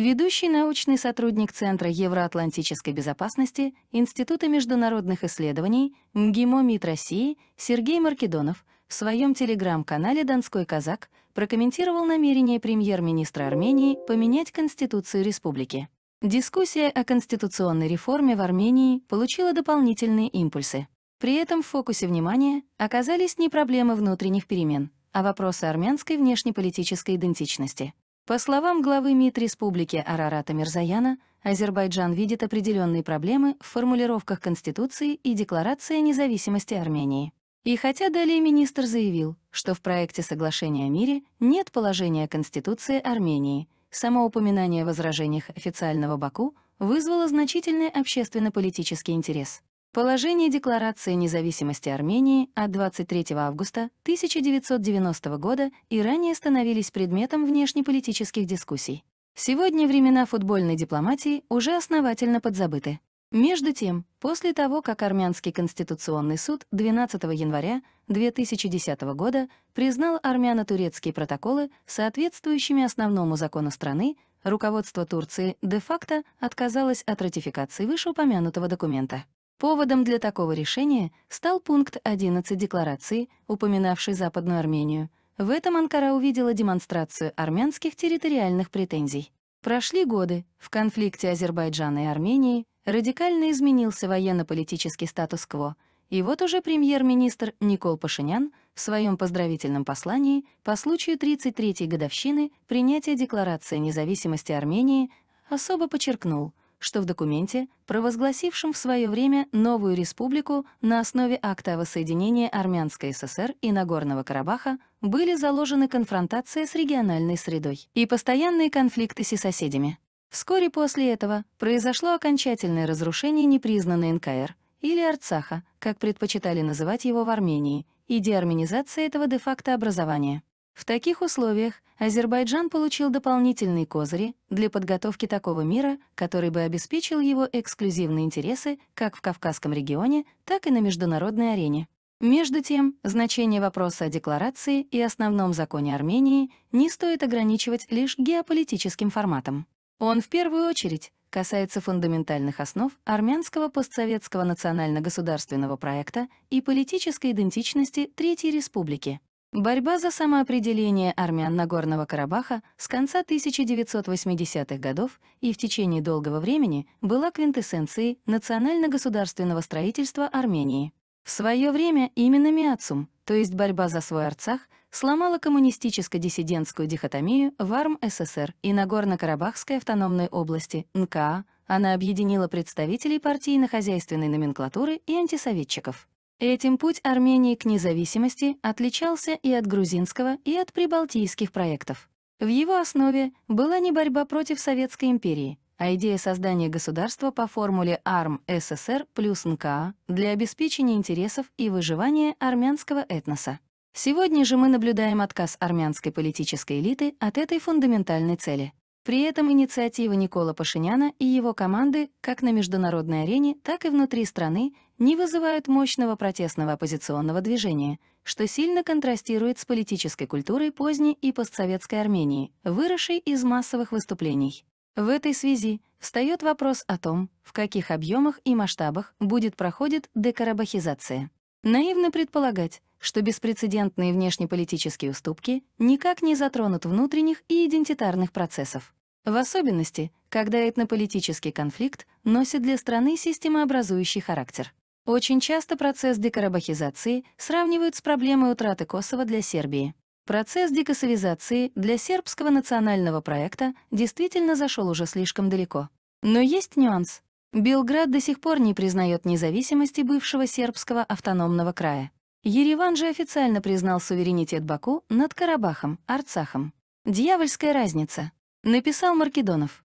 Ведущий научный сотрудник Центра евроатлантической безопасности Института международных исследований МГИМО МИД России Сергей Маркедонов в своем телеграм-канале «Донской казак» прокомментировал намерение премьер-министра Армении поменять Конституцию республики. Дискуссия о конституционной реформе в Армении получила дополнительные импульсы. При этом в фокусе внимания оказались не проблемы внутренних перемен, а вопросы армянской внешнеполитической идентичности. По словам главы МИД Республики Арарата Мирзаяна, Азербайджан видит определенные проблемы в формулировках Конституции и Декларации о независимости Армении. И хотя далее министр заявил, что в проекте соглашения о мире нет положения Конституции Армении, само упоминание о возражениях официального Баку вызвало значительный общественно-политический интерес. Положение Декларации независимости Армении от 23 августа 1990 года и ранее становились предметом внешнеполитических дискуссий. Сегодня времена футбольной дипломатии уже основательно подзабыты. Между тем, после того, как Армянский конституционный суд 12 января 2010 года признал армяно-турецкие протоколы соответствующими основному закону страны, руководство Турции де-факто отказалось от ратификации вышеупомянутого документа. Поводом для такого решения стал пункт 11 декларации, упоминавший Западную Армению. В этом Анкара увидела демонстрацию армянских территориальных претензий. Прошли годы, в конфликте Азербайджана и Армении радикально изменился военно-политический статус-кво, и вот уже премьер-министр Никол Пашинян в своем поздравительном послании по случаю 33-й годовщины принятия Декларации независимости Армении особо подчеркнул — что в документе, провозгласившем в свое время новую республику на основе акта о воссоединении Армянской ССР и Нагорного Карабаха, были заложены конфронтация с региональной средой и постоянные конфликты с соседями. Вскоре после этого произошло окончательное разрушение непризнанной НКР или Арцаха, как предпочитали называть его в Армении, и деарменизация этого де-факто образования. В таких условиях Азербайджан получил дополнительные козыри для подготовки такого мира, который бы обеспечил его эксклюзивные интересы как в Кавказском регионе, так и на международной арене. Между тем, значение вопроса о декларации и основном законе Армении не стоит ограничивать лишь геополитическим форматом. Он в первую очередь касается фундаментальных основ армянского постсоветского национально-государственного проекта и политической идентичности Третьей Республики. Борьба за самоопределение армян Нагорного Карабаха с конца 1980-х годов и в течение долгого времени была квинтэссенцией национально-государственного строительства Армении. В свое время именно Миацум, то есть борьба за свой Арцах, сломала коммунистическо-диссидентскую дихотомию в арм ССР и Нагорно-Карабахской автономной области НКА, она объединила представителей партийно-хозяйственной номенклатуры и антисоветчиков. Этим путь Армении к независимости отличался и от грузинского, и от прибалтийских проектов. В его основе была не борьба против Советской империи, а идея создания государства по формуле АРМ ССР плюс НКА для обеспечения интересов и выживания армянского этноса. Сегодня же мы наблюдаем отказ армянской политической элиты от этой фундаментальной цели. При этом инициатива Никола Пашиняна и его команды как на международной арене, так и внутри страны не вызывают мощного протестного оппозиционного движения, что сильно контрастирует с политической культурой поздней и постсоветской Армении, выросшей из массовых выступлений. В этой связи встает вопрос о том, в каких объемах и масштабах будет проходит декарабахизация. Наивно предполагать, что беспрецедентные внешнеполитические уступки никак не затронут внутренних и идентитарных процессов в особенности, когда этнополитический конфликт носит для страны системообразующий характер. Очень часто процесс декарабахизации сравнивают с проблемой утраты Косово для Сербии. Процесс декосовизации для сербского национального проекта действительно зашел уже слишком далеко. Но есть нюанс. Белград до сих пор не признает независимости бывшего сербского автономного края. Ереван же официально признал суверенитет Баку над Карабахом, Арцахом. Дьявольская разница. Написал Маркедонов.